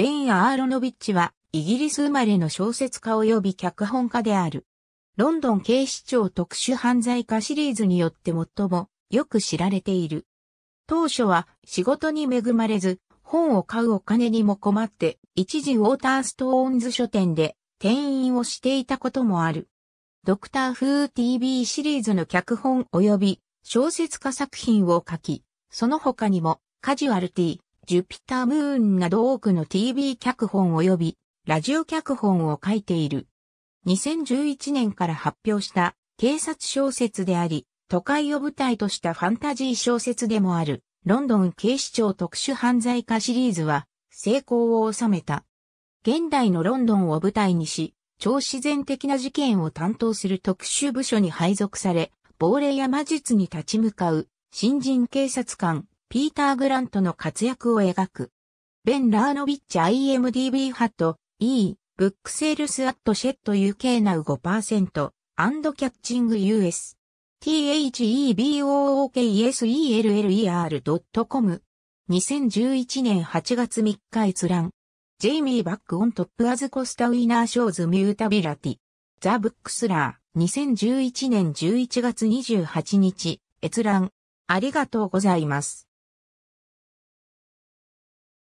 ベン・アーロノビッチは、イギリス生まれの小説家及び脚本家である。ロンドン警視庁特殊犯罪家シリーズによって最もよく知られている。当初は仕事に恵まれず、本を買うお金にも困って、一時ウォーターストーンズ書店で店員をしていたこともある。ドクター・フー TV シリーズの脚本及び小説家作品を書き、その他にもカジュアルティ、ジュピタームーンなど多くの TV 脚本及びラジオ脚本を書いている。2011年から発表した警察小説であり、都会を舞台としたファンタジー小説でもある、ロンドン警視庁特殊犯罪化シリーズは成功を収めた。現代のロンドンを舞台にし、超自然的な事件を担当する特殊部署に配属され、亡霊や魔術に立ち向かう新人警察官、ピーター・グラントの活躍を描く。ベン・ラーノビッチ IMDB ハット E、ブックセールスアットシェット UK ナウ5%、アンドキャッチング US。thebookseller.com 2011年8月3日閲覧。ジェイミー・バック・オン・トップ・アズ・コスタ・ウィナー・ショーズ・ミュータビラティ。ザ・ブックスラー。2011年11月28日。閲覧。ありがとうございます。